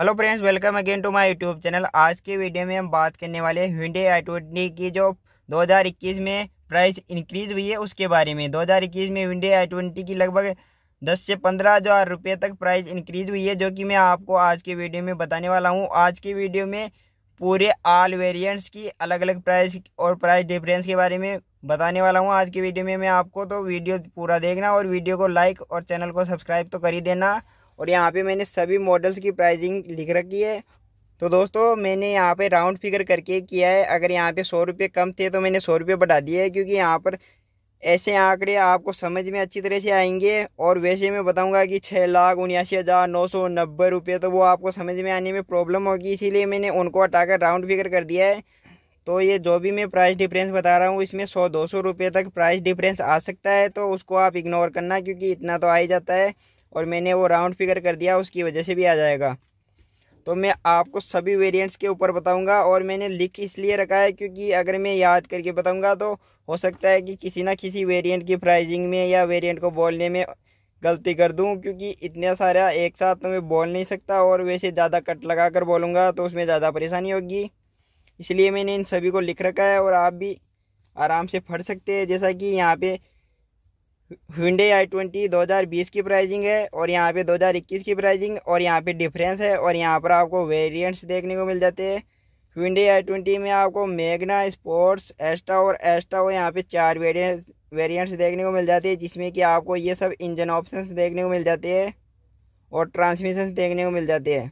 hello friends welcome again to my YouTube channel आज के video में हम बात करने वाले हैं हुडे आई ट्वेंटी की जो 2021 में प्राइस इंक्रीज हुई है उसके बारे में 2021 में हुडे आई ट्वेंटी की लगभग 10 से पंद्रह हज़ार रुपये तक प्राइस इंक्रीज हुई है जो कि मैं आपको आज के वीडियो में बताने वाला हूँ आज की वीडियो में पूरे आल वेरियंट्स की अलग अलग प्राइस और प्राइस डिफरेंस के बारे में बताने वाला हूँ आज के वीडियो में मैं आपको तो वीडियो पूरा देखना और वीडियो को लाइक और चैनल को सब्सक्राइब तो कर ही देना और यहाँ पे मैंने सभी मॉडल्स की प्राइजिंग लिख रखी है तो दोस्तों मैंने यहाँ पे राउंड फिगर करके किया है अगर यहाँ पे सौ रुपये कम थे तो मैंने सौ रुपये बढ़ा दिए हैं क्योंकि यहाँ पर ऐसे आंकड़े आपको समझ में अच्छी तरह से आएंगे और वैसे मैं बताऊंगा कि छः लाख उन्यासी हज़ार नौ सौ नब्बे रुपये तो वो आपको समझ में आने में प्रॉब्लम होगी इसीलिए मैंने उनको हटाकर राउंड फिगर कर दिया है तो ये जो भी मैं प्राइस डिफरेंस बता रहा हूँ इसमें सौ दो सौ रुपये तक प्राइस डिफरेंस आ सकता है तो उसको आप इग्नोर करना क्योंकि इतना तो आ ही जाता है और मैंने वो राउंड फिगर कर दिया उसकी वजह से भी आ जाएगा तो मैं आपको सभी वेरिएंट्स के ऊपर बताऊंगा और मैंने लिख इसलिए रखा है क्योंकि अगर मैं याद करके बताऊंगा तो हो सकता है कि किसी ना किसी वेरिएंट की प्राइजिंग में या वेरिएंट को बोलने में गलती कर दूं क्योंकि इतना सारा एक साथ तो मैं बोल नहीं सकता और वैसे ज़्यादा कट लगा कर बोलूँगा तो उसमें ज़्यादा परेशानी होगी इसलिए मैंने इन सभी को लिख रखा है और आप भी आराम से फट सकते हैं जैसा कि यहाँ पर हुडे आई ट्वेंटी दो हज़ार बीस की प्राइजिंग है और यहाँ पे दो हज़ार इक्कीस की प्राइजिंग और यहाँ पे डिफरेंस है और यहाँ पर आपको वेरिएंट्स देखने को मिल जाते हैं हुडे आई ट्वेंटी में आपको मेगना स्पोर्ट्स एस्टा और एस्टा और यहाँ पे चार वेरियंट वेरिएंट्स देखने को मिल जाते हैं जिसमें कि आपको ये सब इंजन ऑप्शन देखने को मिल जाते हैं और ट्रांसमिशन देखने को मिल जाते हैं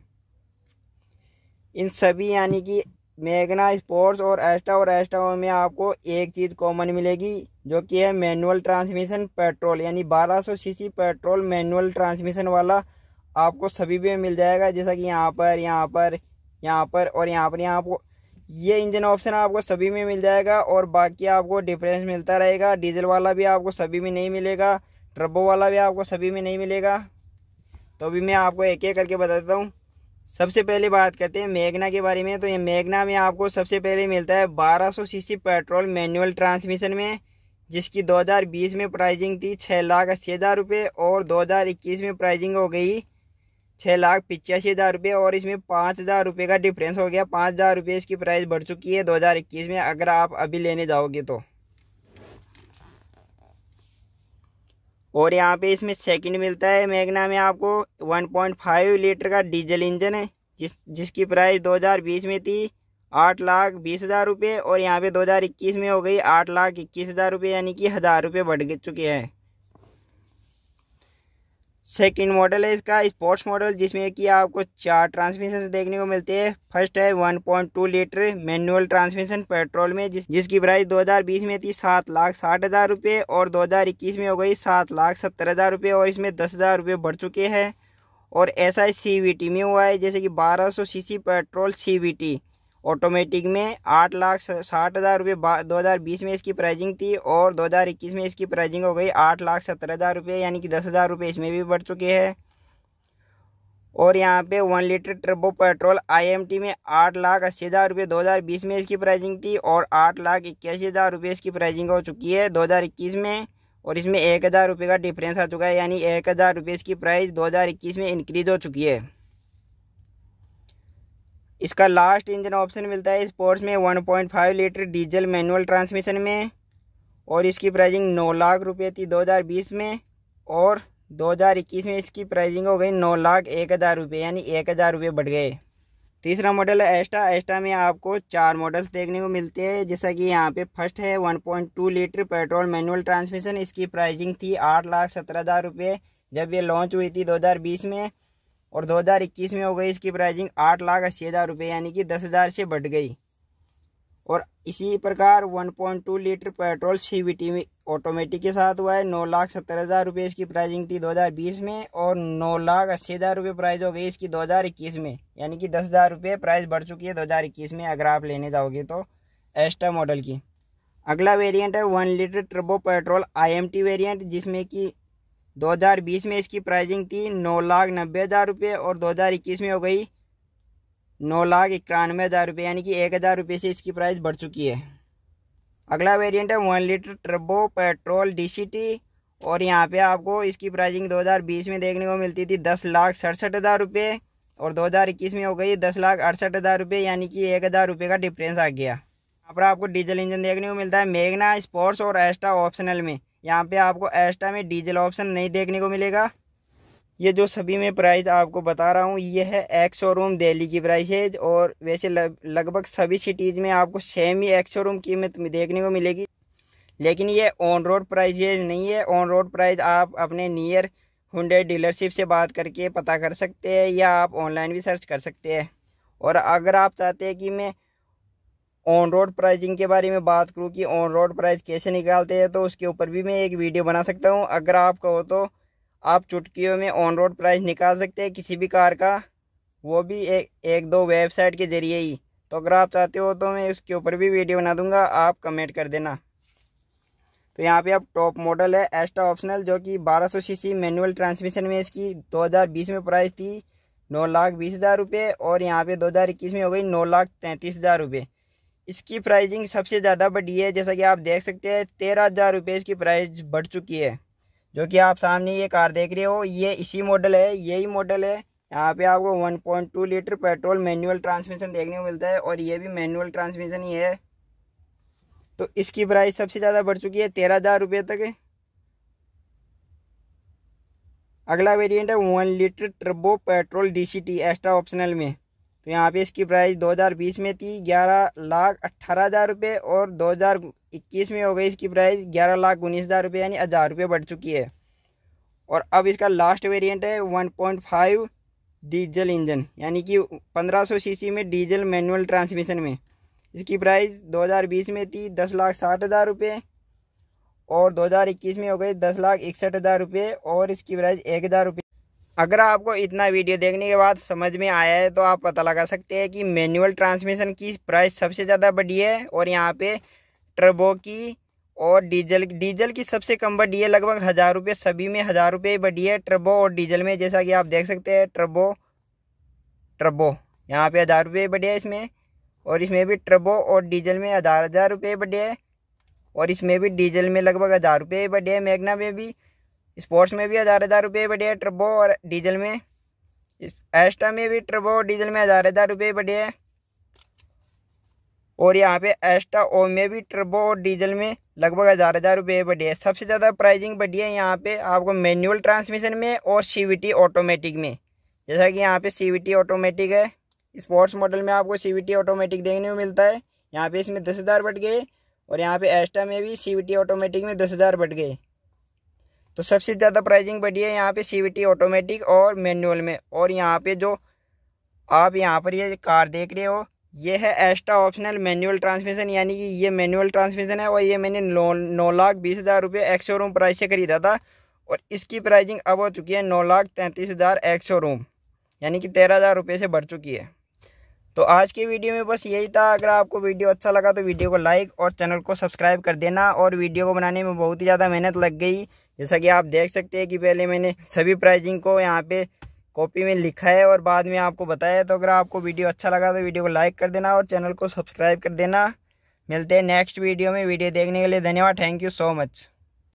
इन सभी यानी कि मेगना स्पोर्ट्स और एस्टा और एस्टा में आपको एक चीज़ कॉमन मिलेगी जो कि है मैनुअल ट्रांसमिशन पेट्रोल यानी 1200 सीसी पेट्रोल मैनुअल ट्रांसमिशन वाला आपको सभी में मिल जाएगा जैसा कि यहाँ पर यहाँ पर यहाँ पर और यहाँ पर यहाँ आपको ये इंजन ऑप्शन आपको सभी में मिल जाएगा और बाकी आपको डिफरेंस मिलता रहेगा डीजल वाला भी आपको सभी में नहीं मिलेगा ट्रबो वाला भी आपको सभी में नहीं मिलेगा तो अभी मैं आपको एक एक करके बताता हूँ सबसे पहले बात करते हैं मेघना के बारे में तो ये मेघना में आपको सबसे पहले मिलता है 1200 सीसी पेट्रोल मैनुअल ट्रांसमिशन में जिसकी 2020 में प्राइजिंग थी छः लाख अस्सी हज़ार रुपये और 2021 में प्राइजिंग हो गई छः लाख पिचासी हज़ार रुपये और इसमें पाँच हज़ार रुपये का डिफरेंस हो गया पाँच हज़ार रुपये इसकी प्राइस बढ़ चुकी है 2021 में अगर आप अभी लेने जाओगे तो और यहाँ पे इसमें सेकंड मिलता है मैगना में आपको 1.5 लीटर का डीजल इंजन है जिस जिसकी प्राइस 2020 में थी आठ लाख बीस हज़ार रुपये और यहाँ पे 2021 में हो गई आठ लाख इक्कीस हज़ार रुपये यानी कि हज़ार रुपये बढ़ चुके हैं सेकंड मॉडल है इसका स्पोर्ट्स मॉडल जिसमें कि आपको चार ट्रांसमिशन देखने को मिलते हैं फर्स्ट है 1.2 लीटर मैनुअल ट्रांसमिशन पेट्रोल में जिस जिसकी प्राइस 2020 में थी सात लाख साठ हज़ार रुपये और 2021 में हो गई सात लाख सत्तर हज़ार रुपये और इसमें दस हज़ार रुपये बढ़ चुके हैं और ऐसा ही सी में हुआ है जैसे कि बारह सौ पेट्रोल सी ऑटोमेटिक में आठ लाख साठ हज़ार रुपये दो हज़ार बीस में इसकी प्राइजिंग थी और दो हज़ार इक्कीस में इसकी प्राइजिंग हो गई आठ लाख सत्तर हज़ार रुपये यानी कि दस हज़ार रुपये इसमें भी बढ़ चुके हैं और यहाँ पे one litre turbo petrol IMT में आठ लाख अस्सी हज़ार रुपये दो हज़ार बीस में इसकी प्राइजिंग थी और आठ लाख इक्यासी हज़ार रुपये इसकी प्राइजिंग हो चुकी है दो हज़ार इक्कीस में और इसमें एक हज़ार रुपये का डिफरेंस आ चुका है यानी एक हज़ार रुपये इसकी प्राइस दो हज़ार इक्कीस में इंक्रीज़ हो चुकी है इसका लास्ट इंजन ऑप्शन मिलता है स्पोर्ट्स में 1.5 लीटर डीजल मैनुअल ट्रांसमिशन में और इसकी प्राइजिंग नौ लाख रुपये थी 2020 में और 2021 में इसकी प्राइजिंग हो गई नौ लाख एक हज़ार रुपये यानी एक हज़ार रुपये बढ़ गए तीसरा मॉडल है एस्टा एस्टा में आपको चार मॉडल्स देखने को मिलते हैं जैसा कि यहाँ पे फर्स्ट है 1.2 लीटर पेट्रोल मैनुअल ट्रांसमिशन इसकी प्राइजिंग थी आठ लाख सत्रह हज़ार रुपये जब ये लॉन्च हुई थी 2020 में और 2021 में हो गई इसकी प्राइजिंग आठ लाख अस्सी हज़ार रुपये यानी कि दस हज़ार से बढ़ गई और इसी प्रकार 1.2 litre petrol C V T automatic के साथ हुआ है नौ लाख सत्तर हज़ार रुपये इसकी प्राइजिंग थी 2020 में और नौ लाख अस्सी हज़ार रुपये प्राइज़ हो गई इसकी 2021 में यानी कि दस हज़ार रुपये प्राइस बढ़ चुकी है 2021 में अगर आप लेने जाओगे तो एस्टा मॉडल की अगला वेरिएंट है one litre turbo petrol IMT variant जिसमें कि 2020 में इसकी प्राइजिंग थी नौ लाख नब्बे हज़ार रुपये और 2021 में हो गई नौ लाख इक्यानवे हज़ार रुपये यानी कि एक हज़ार रुपये से इसकी प्राइस बढ़ चुकी है अगला वेरिएंट है one litre turbo petrol D और यहाँ पे आपको इसकी प्राइसिंग 2020 में देखने को मिलती थी दस लाख सड़सठ हज़ार रुपये और 2021 में हो गई दस लाख अड़सठ हज़ार रुपये यानी कि एक हज़ार रुपये का डिफरेंस आ गया यहाँ पर आपको डीजल इंजन देखने को मिलता है मेघना स्पोर्ट्स और एस्ट्रा ऑप्शनल में यहाँ पे आपको एस्टा में डीजल ऑप्शन नहीं देखने को मिलेगा ये जो सभी में प्राइस आपको बता रहा हूँ ये है एक शोरूम दिल्ली की प्राइस है और वैसे लगभग सभी सिटीज़ में आपको सेम ही एक शोरूम कीमत देखने को मिलेगी लेकिन ये ऑन रोड प्राइजेज नहीं है ऑन रोड प्राइस आप अपने नियर हुडे डीलरशिप से बात करके पता कर सकते हैं या आप ऑनलाइन भी सर्च कर सकते हैं और अगर आप चाहते हैं कि मैं ऑन रोड प्राइजिंग के बारे में बात करूँ कि ऑन रोड प्राइज़ कैसे निकालते हैं तो उसके ऊपर भी मैं एक वीडियो बना सकता हूँ अगर आप कहो तो आप चुटकियों में ऑन रोड प्राइस निकाल सकते हैं किसी भी कार का वो भी एक एक दो वेबसाइट के ज़रिए ही तो अगर आप चाहते हो तो मैं उसके ऊपर भी वीडियो बना दूंगा आप कमेंट कर देना तो यहाँ पे आप टॉप मॉडल है एस्टा ऑप्शनल जो कि 1200 सीसी मैनुअल ट्रांसमिशन में इसकी 2020 में प्राइस थी नौ लाख बीस हज़ार रुपये और यहाँ पे 2021 में हो गई नौ लाख तैंतीस हज़ार रुपये इसकी प्राइजिंग सबसे ज़्यादा बढ़ी है जैसा कि आप देख सकते हैं तेरह हज़ार रुपये इसकी प्राइस बढ़ चुकी है जो कि आप सामने ये कार देख रहे हो ये इसी मॉडल है यही मॉडल है यहाँ पे आपको 1.2 लीटर पेट्रोल मैनुअल ट्रांसमिशन देखने को मिलता है और ये भी मैनुअल ट्रांसमिशन ही है तो इसकी प्राइस सबसे ज़्यादा बढ़ चुकी है तेरह हज़ार रुपये तक अगला वेरिएंट है one litre turbo petrol DCT extra optional में तो यहाँ पे इसकी प्राइस 2020 में थी ग्यारह लाख अट्ठारह हज़ार रुपये और 2021 में हो गई इसकी प्राइस ग्यारह लाख उन्नीस हज़ार रुपये यानी हज़ार रुपये बढ़ चुकी है और अब इसका लास्ट वेरिएंट है 1.5 डीजल इंजन यानी कि 1500 सीसी में डीजल मैनुअल ट्रांसमिशन में इसकी प्राइस 2020 में थी दस लाख साठ हज़ार रुपये और दो में हो गई दस लाख इकसठ हज़ार रुपये और इसकी प्राइस एक हज़ार रुपये अगर आपको इतना वीडियो देखने के बाद समझ में आया है तो आप पता लगा सकते हैं कि मैनुअल ट्रांसमिशन की प्राइस सबसे ज़्यादा बढ़ी है और यहाँ पे ट्रबो की और डीजल डीजल की सबसे कम बढ़ी है लगभग हज़ार रुपये सभी में हज़ार रुपये ही बढ़ी है ट्रबो और डीजल में जैसा कि आप देख सकते हैं ट्रबो ट्रबो यहाँ पर हज़ार रुपये बढ़िया है इसमें और इसमें भी ट्रबो और डीजल में हज़ार हज़ार रुपये बढ़े है और इसमें भी डीजल में लगभग हज़ार रुपये बढ़े है मैगना में भी स्पोर्ट्स में भी हज़ार हज़ार रुपये बढ़िया ट्रबो और डीजल में एस्टा में भी ट्रबो और डीजल में हज़ार हज़ार रुपये बढ़िया है और यहाँ पे एस्टा ओ में भी ट्रबो और डीजल में लगभग हज़ार हज़ार रुपये बढ़िया है सबसे ज़्यादा प्राइजिंग बढ़िया है यहाँ पे आपको मैनुअल ट्रांसमिशन में और सीवीटी ऑटोमेटिक में जैसा कि यहाँ पे सीवीटी ऑटोमेटिक है स्पोर्ट्स मॉडल में आपको सीवीटी ऑटोमेटिक देखने को मिलता है यहाँ पे इसमें दस हज़ार बढ़ गए और यहाँ पे एस्टा में भी सी ऑटोमेटिक में दस हज़ार बढ़ गए तो सबसे ज़्यादा प्राइजिंग बढ़ी है यहाँ पे टी ऑटोमेटिक और मैनुअल में और यहाँ पे जो आप यहाँ पर ये कार देख रहे हो ये है एक्स्ट्रा ऑप्शनल मैनुअल ट्रांसमिशन यानी कि ये मैनुअल ट्रांसमिशन है और ये मैंने नौ नौ लाख बीस हज़ार रुपये एक सौ रूम प्राइस से ख़रीदा था और इसकी प्राइजिंग अब हो चुकी है नौ लाख तैंतीस हज़ार एक सौ रूम यानी कि तेरह हज़ार रुपये से बढ़ चुकी है तो आज की वीडियो में बस यही था अगर आपको वीडियो अच्छा लगा तो वीडियो को लाइक और चैनल को सब्सक्राइब कर देना और वीडियो को बनाने में बहुत ही ज़्यादा मेहनत लग गई जैसा कि आप देख सकते हैं कि पहले मैंने सभी प्राइजिंग को यहाँ पे कॉपी में लिखा है और बाद में आपको बताया तो अगर आपको वीडियो अच्छा लगा तो वीडियो को लाइक कर देना और चैनल को सब्सक्राइब कर देना मिलते हैं नेक्स्ट वीडियो में वीडियो देखने के लिए धन्यवाद थैंक यू सो मच